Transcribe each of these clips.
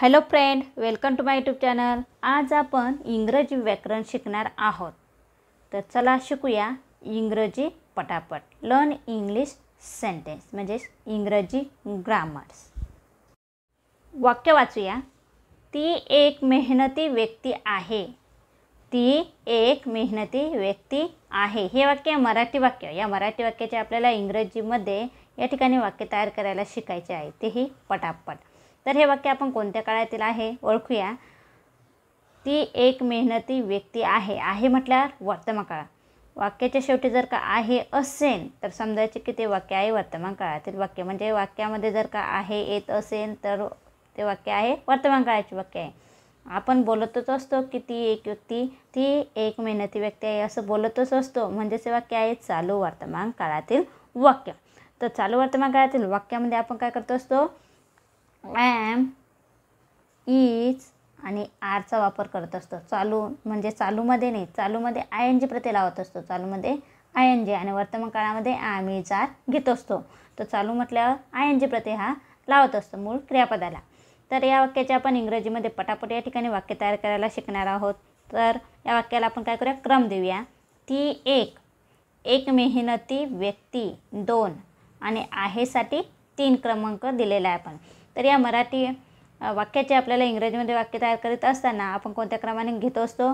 hello friend welcome to my YouTube channel आज आपण इंग्रजी व्याकरण शिकणार आहोत तर चला शिकूया इंग्रजी पटापट लर्न इंग्लिश सेंटेन्स म्हणजेच इंग्रजी ग्रामर्स वाक्य वाचूया ती एक मेहनती व्यक्ती आहे ती एक मेहनती व्यक्ती आहे हे वाक्य मराठी वाक्य या मराठी वाक्याचे आपल्याला इंग्रजीमध्ये या ठिकाणी वाक्य तयार करायला शिकायचे आहे तेही पटापट तर हे वाक्य आपण कोणत्या काळातील आहे ओळखूया ती एक मेहनती व्यक्ती आहे आहे म्हटल्यावर वर्तमान काळात वाक्याच्या शेवटी जर का आहे असेल तर समजायचे की ते वाक्य आहे वर्तमान काळातील वाक्य म्हणजे वाक्यामध्ये जर का आहे येत असेल तर ते वाक्य आहे वर्तमान काळाचे वाक्य आहे आपण बोलतच असतो की ती एक व्यक्ती ती एक मेहनती व्यक्ती आहे असं बोलतच असतो म्हणजेच हे वाक्य आहे चालू वर्तमान काळातील वाक्य तर चालू वर्तमान काळातील वाक्यामध्ये आपण काय करत असतो ॲम इज आणि आरचा वापर करत असतो चालू म्हणजे चालूमध्ये नाही चालूमध्ये आय एन जी प्रत्यय लावत असतो चालूमध्ये आय एन जी आणि वर्तमान काळामध्ये आम इज आर घेत असतो तर चालू म्हटल्यावर आय एन जी प्रत्यय हा लावत असतो मूळ क्रियापदाला तर या वाक्याचे आपण इंग्रजीमध्ये पटापट या ठिकाणी वाक्य तयार करायला शिकणार आहोत तर या वाक्याला आपण काय करूया क्रम देऊया ती एक एक मेहनती व्यक्ती दोन आणि आहेसाठी तीन क्रमांक दिलेला आहे आपण तर या मराठी वाक्याचे आपल्याला इंग्रजीमध्ये वाक्य तयार करीत असताना आपण कोणत्या क्रमाने घेतो असतो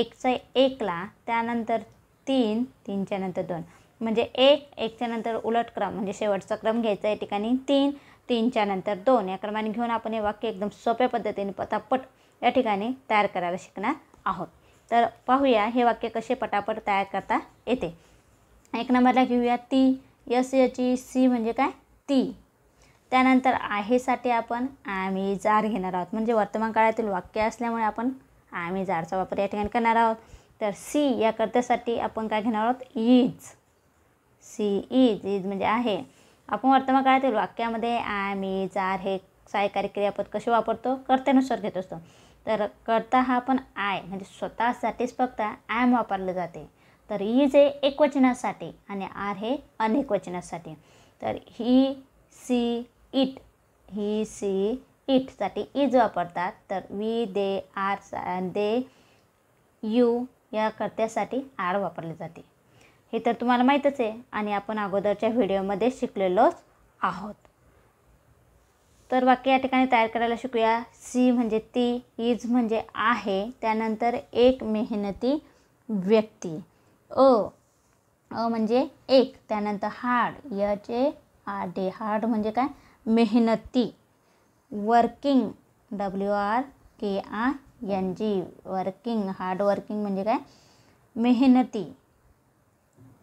एकचा एकला त्यानंतर तीन तीनच्या नंतर दोन म्हणजे एक एकच्या नंतर उलट क्रम म्हणजे शेवटचा क्रम घ्यायचा या ठिकाणी तीन तीनच्या नंतर दोन या क्रमाने घेऊन आपण हे वाक्य एकदम सोप्या पद्धतीने पटापट या ठिकाणी तयार करायला शिकणार आहोत तर पाहूया हे वाक्य कसे पटापट तयार करता येते एक नंबरला घेऊया ती यस याची सी म्हणजे काय ती त्यानंतर आहेसाठी आपण आम्ही जार घेणार आहोत म्हणजे वर्तमान काळातील वाक्य असल्यामुळे आपण आम्ही जारचा वापर या ठिकाणी करणार आहोत तर सी या कर्त्यासाठी आपण काय घेणार आहोत ईज सी ईज ईज म्हणजे आहे आपण वर्तमान काळातील वाक्यामध्ये आम्ही जार हे सहाय्यकारी क्रियापद कसे वापरतो कर्त्यानुसार घेत असतो तर कर्ता हा आपण आय म्हणजे स्वतःसाठीच फक्त ॲम वापरलं जाते तर इज हे एकवचनासाठी आणि आर हे अनेकवचनासाठी तर he she it he she साठी इज वापरतात तर we they are they you या कर्त्यासाठी आर वापरले जाते हे तर तुम्हाला माहितच आहे आणि आपण अगोदरच्या व्हिडिओमध्ये शिकलेलोच आहोत तर वाक्य या ठिकाणी तयार करायला शिकूया सी म्हणजे ती इज म्हणजे आहे त्यानंतर एक मेहनती व्यक्ती अ म्हणजे एक त्यानंतर हार्ड याचे डे हार्ड म्हणजे काय मेहनती working W R K I N G working hardworking म्हणजे काय मेहनती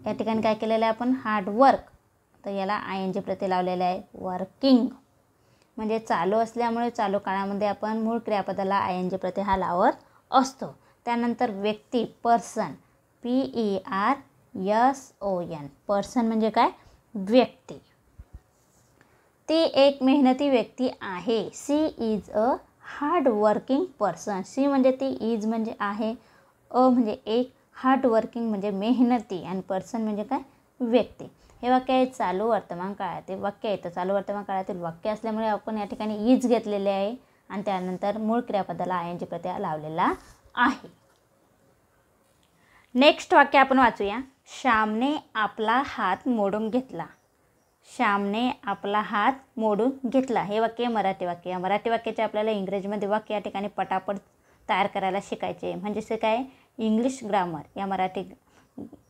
या ठिकाणी काय केलेलं आहे आपण हार्डवर्क तर याला आय एन जी प्रति लावलेलं आहे वर्किंग म्हणजे चालू असल्यामुळे चालू काळामध्ये आपण मूळ क्रियापदाला आय एन जी प्रति हा लावत असतो त्यानंतर व्यक्ती person P E R S O N person म्हणजे काय व्यक्ती ती एक मेहनती व्यक्ती आहे she is a hard working person she म्हणजे ती इज म्हणजे आहे अ म्हणजे एक हार्ड वर्किंग म्हणजे मेहनती अँड पर्सन म्हणजे काय व्यक्ती हे वाक्य आहे चालू वर्तमान काळातील वाक्य आहे तर चालू वर्तमान काळातील वाक्य असल्यामुळे आपण या ठिकाणी ईज घेतलेले आहे आणि त्यानंतर मूळ क्रियापदाला आय एन जी प्रत्यय लावलेला आहे नेक्स्ट वाक्य आपण वाचूया श्यामने आपला हात मोडून घेतला श्यामने आपला हात मोडून घेतला हे वाक्य मराठी वाक्य मराठी वाक्याचे आपल्याला इंग्रजीमध्ये वाक्य या ठिकाणी पटापट तयार करायला शिकायचे म्हणजे असे काय इंग्लिश ग्रामर या मराठी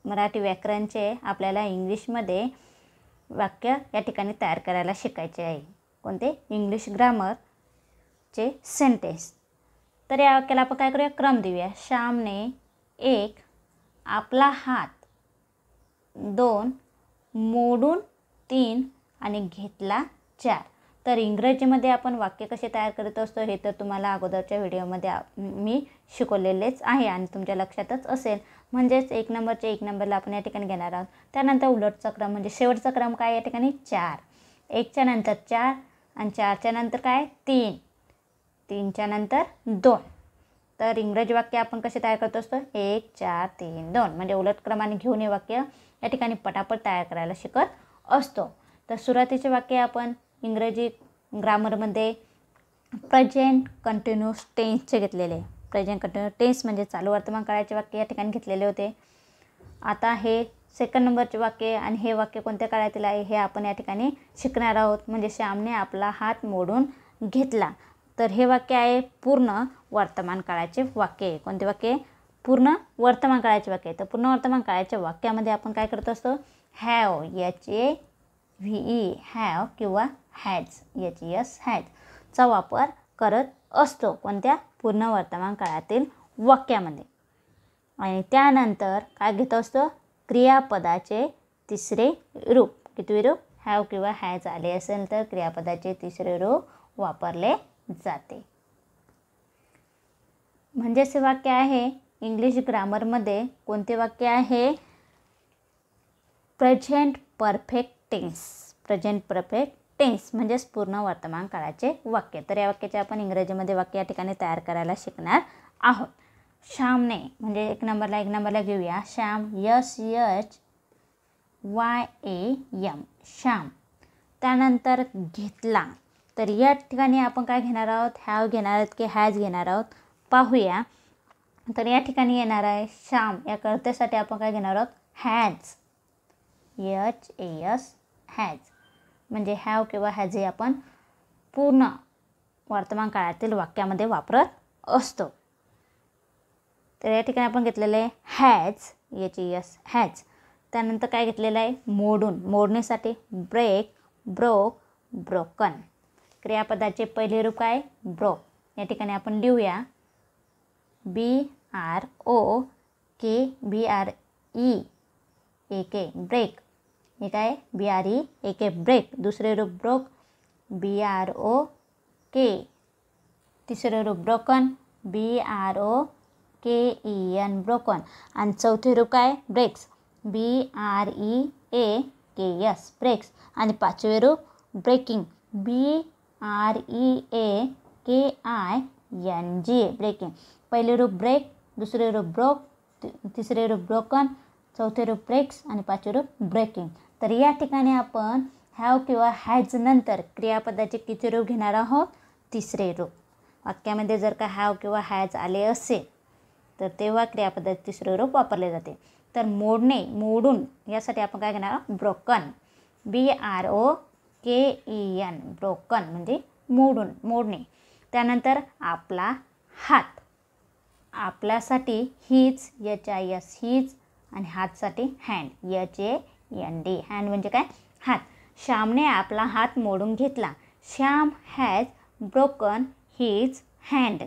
मराठी व्याकरणचे आपल्याला इंग्लिशमध्ये वाक्य या ठिकाणी तयार करायला शिकायचे आहे कोणते इंग्लिश ग्रामरचे सेंटेन्स तर या वाक्याला आपण काय करूया क्रम देऊया श्यामने एक आपला हात दोन मोडून तीन आणि घेतला चार तर इंग्रजीमध्ये आपण वाक्य कसे तयार करत असतो हे तर तुम्हाला अगोदरच्या व्हिडिओमध्ये मी शिकवलेलेच आहे आणि तुमच्या लक्षातच असेल म्हणजेच एक नंबरचे एक नंबरला आपण या ठिकाणी घेणार आहोत त्यानंतर उलटचा क्रम म्हणजे शेवटचा क्रम काय या ठिकाणी चार एकच्या नंतर चार आणि चारच्या नंतर काय तीन तीनच्या नंतर दोन तर इंग्रजी वाक्य आपण कसे तयार करत असतो एक चार तीन दोन म्हणजे उलट क्रमाने घेऊन हे वाक्य या ठिकाणी पटापट तयार करायला शिकत असतो तर सुरुवातीचे वाक्य आपण इंग्रजी ग्रामरमध्ये प्रेझेंट कंटिन्यूस टेन्सचे घेतलेले प्रेझेंट कंटिन्यू टेन्स म्हणजे चालू वर्तमान काळाचे वाक्य या ठिकाणी घेतलेले होते आता हे सेकंड नंबरचे वाक्य आणि हे वाक्य कोणत्या काळातील आहे हे आपण या ठिकाणी शिकणार आहोत म्हणजे श्यामने आपला हात मोडून घेतला तर हे वाक्य आहे पूर्ण वर्तमान काळाचे वाक्य आहे कोणते वाक्य पूर्ण वर्तमान काळाचे वाक्य आहे तर पूर्ण वर्तमान काळाच्या वाक्यामध्ये आपण काय करत असतो हॅव याचे व्ही ई हॅव किंवा हॅज याची यस हॅज चा वापर करत असतो कोणत्या पूर्ण वर्तमान काळातील वाक्यामध्ये आणि त्यानंतर काय घेत असतो क्रियापदाचे तिसरे रूप किती रूप हॅव किंवा हॅज आले असेल तर क्रियापदाचे तिसरे रूप वापरले जाते म्हणजे असे वाक्य आहे इंग्लिश ग्रामरमध्ये कोणते वाक्य आहे present perfect tense present perfect tense म्हणजेच पूर्ण वर्तमान काळाचे वाक्य तर या वाक्याचे आपण इंग्रजीमध्ये वाक्य या ठिकाणी तयार करायला शिकणार आहोत श्यामने म्हणजे एक नंबरला एक नंबरला घेऊया Shyam S H Y A M Shyam त्यानंतर घेतला तर या ठिकाणी आपण काय घेणार आहोत हॅव घेणार आहोत की हॅज घेणार आहोत पाहूया तर या ठिकाणी येणार आहे श्याम या कर्त्यासाठी आपण काय घेणार आहोत has H A S has म्हणजे हॅव किंवा हॅज हे आपण पूर्ण वर्तमान काळातील वाक्यामध्ये वापरत असतो तर या ठिकाणी आपण घेतलेलं आहे has H E S has त्यानंतर काय घेतलेलं आहे मोडून मोडणीसाठी ब्रेक ब्रोक ब्रोकन क्रियापदाचे पहिले रूप काय ब्रोक या ठिकाणी आपण लिहूया B R O K B R E A K break नीट आहे बी आर ए ब्रेक दुसरे रूप ब्रोक बी आर ओ के तिसरे रूप broken B R O K E N broken आणि चौथे रूप काय breaks B R E A K S breaks आणि पाचवे रूप breaking B R E A K I N G ए ब्रेकिंग पहिले रूप ब्रेक दुसरे रूप ब्रोक तिसरे रूप ब्रोकन चौथे रूप ब्रेक्स आणि पाचवे रूप ब्रेकिंग तर या ठिकाणी आपण हॅव किंवा हॅज नंतर क्रियापदाचे किती रूप घेणार आहोत तिसरे रूप वाक्यामध्ये जर का हॅव किंवा हॅज आले असेल तर तेव्हा क्रियापदाचे तिसरे रूप वापरले जाते तर मोडणे मोडून यासाठी आपण काय घेणार आहोत broken B R O K E N broken म्हणजे मोडून मोडणे त्यानंतर आपला हात आपल्यासाठी हीच एच आय एस हीच आणि हातसाठी hand H A N D hand म्हणजे काय हात श्यामने आपला हात मोडून घेतला Shyam has broken his hand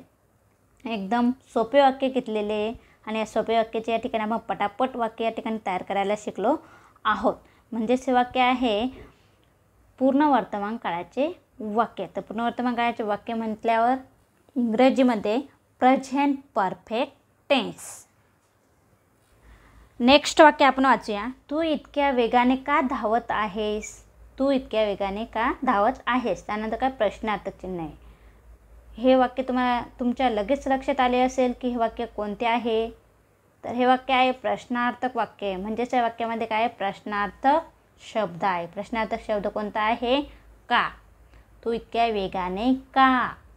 एकदम सोपे वाक्य घेतलेले आणि या सोपे वाक्याचे या ठिकाणी आपण पटापट वाक्य या ठिकाणी तयार करायला शिकलो आहोत म्हणजेच हे वाक्य आहे पूर्ण वर्तमान काळाचे वाक्य तर पूर्ण वर्तमान काळाचे वाक्य म्हटल्यावर इंग्रजीमध्ये प्रझेंट परफेक्ट टेन्स नेक्स्ट वाक्य आपण वाचूया तू इतक्या वेगाने का धावत आहेस तू इतक्या वेगाने का धावत आहेस त्यानंतर काय चिन्ह आहे हे वाक्य तुम्हाला तुमच्या लगेच लक्षात आले असेल की हे वाक्य कोणते आहे तर हे वाक्य आहे प्रश्नार्थक वाक्य आहे म्हणजेच या वाक्यामध्ये काय प्रश्नार्थक शब्द आहे प्रश्नार्थक शब्द कोणता आहे का तू इतक्या वेगाने का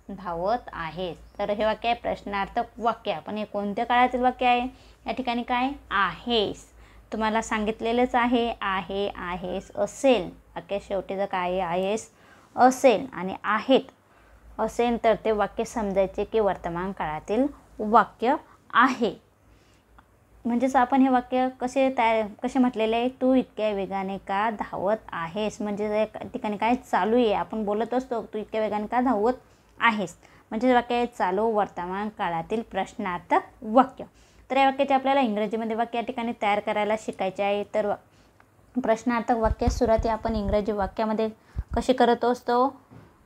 धावत आहेस तर हे वाक्य आहे प्रश्नार्थक वाक्य पण हे कोणत्या काळातील वाक्य आहे या ठिकाणी काय आहेस तुम्हाला सांगितलेलंच आहे आहे आहेस असेल वाक्य शेवटी जर काय आहेस असेल आणि आहेत असेल तर ते वाक्य समजायचे की वर्तमान काळातील वाक्य आहे म्हणजेच आपण हे वाक्य कसे तयार कसे म्हटलेले आहे तू इतक्या वेगाने का धावत आहेस म्हणजे ठिकाणी काय चालू आहे आपण बोलत असतो तू इतक्या वेगाने का धावत आहेस म्हणजे वाक्य आहे चालू वर्तमान काळातील प्रश्नार्थक वाक्य तर या वाक्याचे आपल्याला इंग्रजीमध्ये वाक्य या ठिकाणी तयार करायला शिकायचे आहे तर प्रश्नार्थक वाक्य सुरुवाती आपण इंग्रजी वाक्यामध्ये कसे करत असतो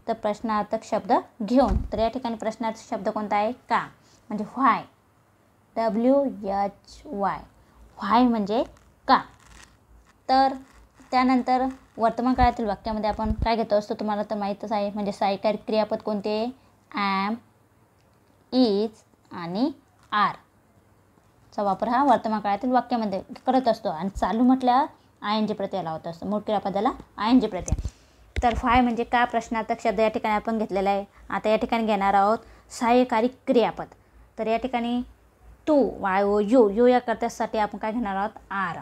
तर प्रश्नार्थक शब्द घेऊन तर या ठिकाणी प्रश्नार्थक शब्द कोणता आहे का म्हणजे why W H Y why म्हणजे का तर त्यानंतर वर्तमान काळातील वाक्यामध्ये आपण काय घेतो असतो तुम्हाला तर माहीतच आहे म्हणजे सहाय्यकारी क्रियापद कोणते ॲम इज आणि आर चा वापर हा वर्तमान काळातील वाक्यामध्ये करत असतो आणि चालू म्हटल्यावर आय एन जी प्रत्यय लावत असतो मूळ क्रियापदाला आय एन जी प्रत्यय तर फाय म्हणजे काय प्रश्नार्थक शब्द या ठिकाणी आपण घेतलेला आहे आता या ठिकाणी घेणार आहोत सहाय्यकारी क्रियापद तर या ठिकाणी तू वाय ओ यू यू या कर्त्यासाठी आपण काय घेणार आहोत आर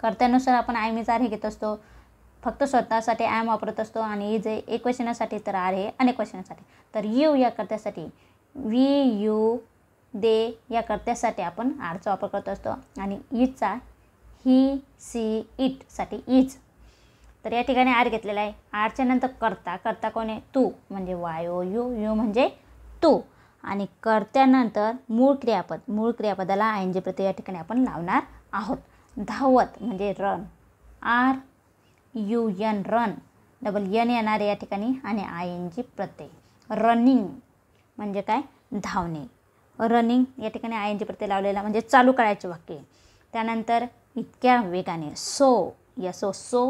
कर्त्यानुसार आपण आय मीचा आर हे घेत असतो फक्त स्वतःसाठी एम वापरत असतो आणि जे एक क्वेश्चनासाठी तर आर हे अनेक क्वेश्चनासाठी तर यू या कर्त्यासाठी वी यू दे या कर्त्यासाठी आपण आरचा वापर करत असतो आणि ईचा ही सी इटसाठी इज तर या ठिकाणी आर घेतलेला आहे आरच्या नंतर करता करता कोण आहे तू म्हणजे वाय ओ यू यू म्हणजे तू आणि कर्त्यानंतर मूळ क्रियापद मूळ क्रियापदाला आय एन जी प्रत्यय या ठिकाणी आपण लावणार आहोत धावत म्हणजे run R U N run double N येणार या ठिकाणी आणि आय एन जी प्रत्यय रनिंग म्हणजे काय धावणे रनिंग या ठिकाणी आय एन जी प्रत्यय लावलेला म्हणजे चालू करायचे वाक्य त्यानंतर इतक्या वेगाने so S O so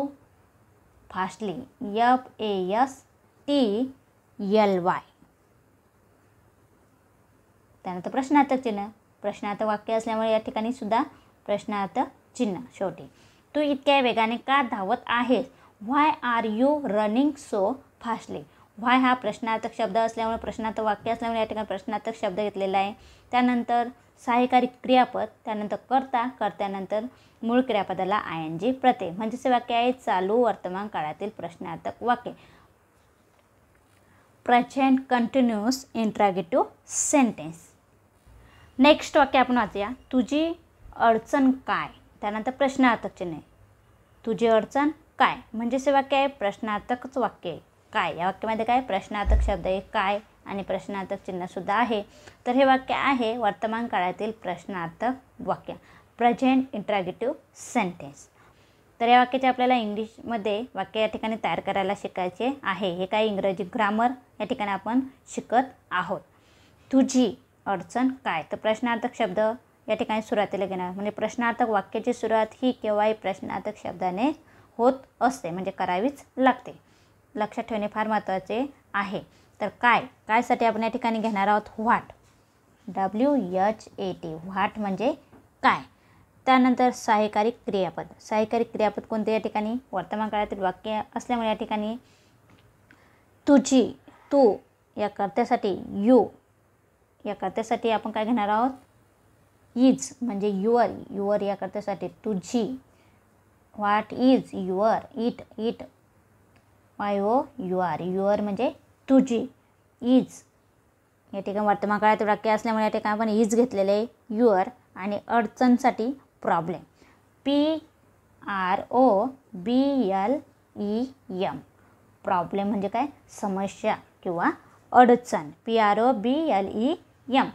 fastly F A S T L Y त्यानंतर प्रश्नार्थक चिन्ह प्रश्नार्थ वाक्य असल्यामुळे या ठिकाणी सुद्धा प्रश्नार्थ चिन्ह शेवटी तू इतक्या वेगाने का धावत आहेस why are you running so fastly why हा प्रश्नार्थक शब्द असल्यामुळे प्रश्नार्थ वाक्य असल्यामुळे या ठिकाणी प्रश्नार्थक शब्द घेतलेला आहे त्यानंतर सहाय्यकारी क्रियापद त्यानंतर करता करत्यानंतर मूळ क्रियापदाला आय एन जी प्रत्यय म्हणजेच वाक्य आहे चालू वर्तमान काळातील प्रश्नार्थक वाक्य present continuous interrogative sentence next वाक्य आपण वाचूया तुझी अडचण काय त्यानंतर प्रश्नार्थक चिन्ह तुझी अडचण काय म्हणजेच हे वाक्य आहे प्रश्नार्थकच वाक्य आहे काय या वाक्यामध्ये काय प्रश्नार्थक शब्द आहे काय आणि प्रश्नार्थक चिन्हसुद्धा आहे तर हे वाक्य आहे वर्तमान काळातील प्रश्नार्थक वाक्य प्रेझेंट इंट्रॅगेटिव्ह सेंटेन्स तर या वाक्याचे आपल्याला इंग्लिशमध्ये वाक्य या ठिकाणी तयार करायला शिकायचे आहे हे काय इंग्रजी ग्रामर या ठिकाणी आपण शिकत आहोत तुझी अडचण काय तर प्रश्नार्थक शब्द या ठिकाणी सुरुवातीला घेणार म्हणजे प्रश्नार्थक वाक्याची सुरुवात ही केव्हाही प्रश्नार्थक शब्दाने होत असते म्हणजे करावीच लागते लक्षात ठेवणे फार महत्त्वाचे आहे तर काय कायसाठी आपण या ठिकाणी घेणार आहोत what W H A T what म्हणजे काय त्यानंतर सहाय्यकारी क्रियापद सहाय्यकारी क्रियापद कोणते या ठिकाणी वर्तमान काळातील वाक्य असल्यामुळे या ठिकाणी तुझी तू या कर्त्यासाठी यू या कर्त्यासाठी आपण काय घेणार आहोत इज म्हणजे युअर युअर या कर्त्यासाठी तुझी what is your it it Y O U R your म्हणजे तुझी इज या ठिकाणी काळात वाक्य असल्यामुळे या ठिकाणी आपण इज घेतलेले युअर आणि अडचणसाठी problem P R O B L E M problem म्हणजे काय समस्या किंवा अडचण P R O B L E M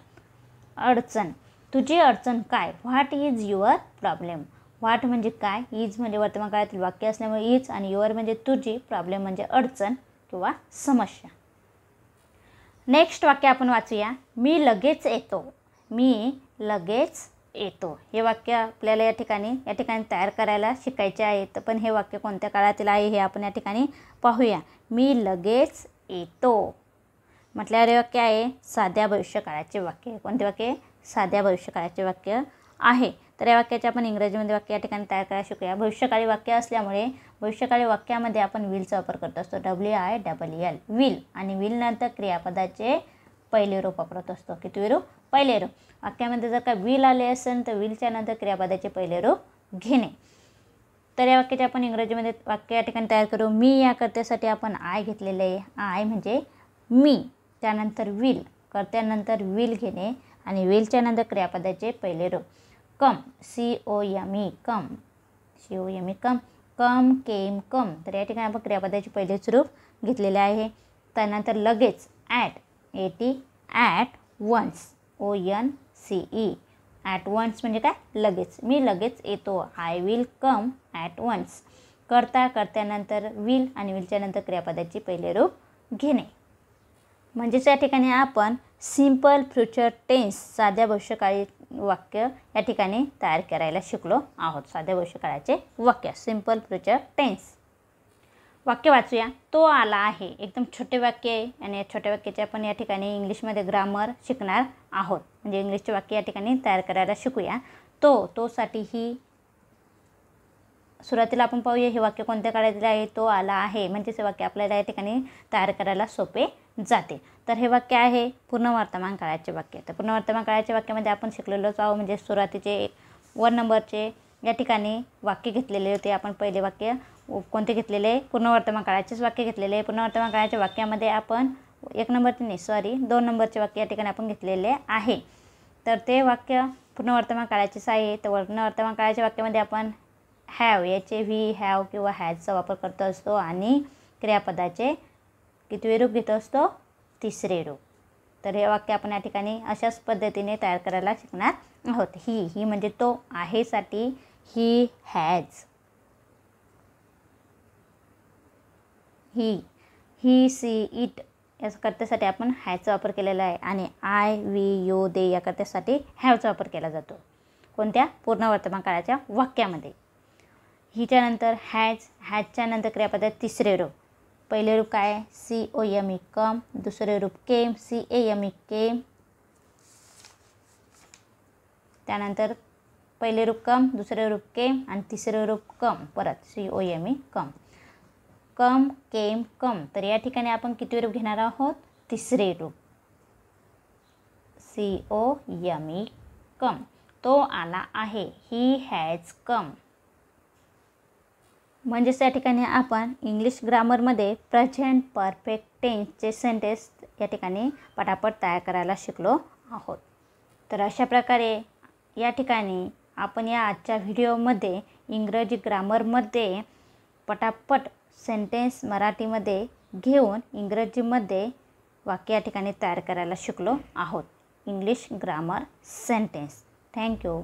अडचण तुझी अडचण काय what is your problem what म्हणजे काय इज म्हणजे वर्तमान काळातील वाक्य असल्यामुळे इज आणि युअर म्हणजे तुझी प्रॉब्लेम म्हणजे अडचण किंवा समस्या नेक्स्ट वाक्य आपण वाचूया मी लगेच येतो मी लगेच येतो हे वाक्य आपल्याला या ठिकाणी या ठिकाणी तयार करायला शिकायचे आहे तर पण हे वाक्य कोणत्या काळातील आहे हे आपण या ठिकाणी पाहूया मी लगेच येतो म्हटल्यावर वाक्य आहे साध्या भविष्य काळाचे वाक्य कोणते वाक्य साध्या भविष्यकाळाचे वाक्य आहे तर या वाक्याचे आपण इंग्रजीमध्ये वाक्य या ठिकाणी तयार करायला शिकूया भविष्यकाळी वाक्य असल्यामुळे भविष्यकाळी वाक्यामध्ये आपण विलचा वापर करत असतो W I W L will आणि विलनंतर क्रियापदाचे पहिले रूप वापरत असतो किती रूप पहिले रूप वाक्यामध्ये जर का विल आले असेल तर विलच्या नंतर क्रियापदाचे पहिले रूप घेणे तर या वाक्याचे आपण इंग्रजीमध्ये वाक्य या ठिकाणी तयार करू मी या कर्त्यासाठी आपण आय घेतलेले आहे आय म्हणजे मी त्यानंतर विल कर्त्यानंतर विल घेणे आणि नंतर क्रियापदाचे पहिले रूप come C O M E come C O M E come come came come तर या ठिकाणी आपण क्रियापदाचे पहिलेच रूप घेतलेले आहे त्यानंतर लगेच at A T at once O N C E at once म्हणजे काय लगेच मी लगेच येतो I will come at once करता करत्यानंतर विल आणि विलच्यानंतर क्रियापदाची पहिले रूप घेणे म्हणजेच या ठिकाणी आपण सिम्पल फ्युचर टेन्स साध्या भविष्यकाळी वाक्य या ठिकाणी तयार करायला शिकलो आहोत साध्या भविष्यकाळाचे वाक्य सिंपल फ्युचर टेन्स वाक्य वाचूया तो आला आहे एकदम छोटे वाक्य आहे आणि या छोट्या वाक्याचे आपण या ठिकाणी इंग्लिशमध्ये ग्रामर शिकणार आहोत म्हणजे इंग्लिशचे वाक्य या ठिकाणी तयार करायला शिकूया तो तोसाठी ही सुरुवातीला आपण पाहूया हे वाक्य कोणत्या काळातले आहे तो आला आहे म्हणजेच हे वाक्य आपल्याला या ठिकाणी तयार करायला सोपे जाते तर हे वाक्य आहे वर्तमान काळाचे वाक्य तर पूर्णवर्तमान काळाच्या वाक्यामध्ये आपण शिकलेलोच आहोत म्हणजे सुरुवातीचे वन नंबरचे या ठिकाणी वाक्य घेतलेले होते आपण पहिले वाक्य कोणते घेतलेले पूर्णवर्तमान काळाचेच वाक्य घेतलेले आहे पूर्णवर्तमान काळाच्या वाक्यामध्ये आपण एक नंबरचे नाही सॉरी दोन नंबरचे वाक्य या ठिकाणी आपण घेतलेले आहे तर ते वाक्य पूर्णवर्तमान काळाचेच आहे तर वर्तमान काळाच्या वाक्यामध्ये आपण हॅव याचे व्ही हॅव किंवा हॅजचा वापर करतो असतो आणि क्रियापदाचे कितवे रूप घेतो असतो तिसरे रूप तर हे वाक्य आपण या ठिकाणी अशाच पद्धतीने तयार करायला शिकणार आहोत ही ही म्हणजे तो आहेसाठी he has he he she it या कर्त्यासाठी आपण हॅजचा वापर केलेला आहे आणि आय वी यो दे या कर्त्यासाठी हॅवचा वापर केला जातो कोणत्या पूर्ण वर्तमान काळाच्या वाक्यामध्ये हिच्यानंतर हॅज हॅजच्या नंतर तिसरे रूप पहिले रूप काय C O M E come दुसरे रूप came C A M E came त्यानंतर पहिले रूप कम दुसरे रूप केम आणि तिसरे रूप कम परत C O M E come come came come तर या ठिकाणी आपण किती रूप घेणार आहोत तिसरे रूप सी ओ यमी कम तो आला आहे ही हॅज कम म्हणजेच या ठिकाणी आपण इंग्लिश ग्रामरमध्ये प्रेझेंट परफेक्ट टेन्सचे सेंटेन्स या ठिकाणी पटापट तयार करायला शिकलो आहोत तर अशा प्रकारे या ठिकाणी आपण या आजच्या व्हिडिओमध्ये इंग्रजी ग्रामरमध्ये पटापट सेंटेन्स मराठीमध्ये घेऊन इंग्रजीमध्ये वाक्य या ठिकाणी तयार करायला शिकलो आहोत इंग्लिश ग्रामर सेंटेन्स थँक्यू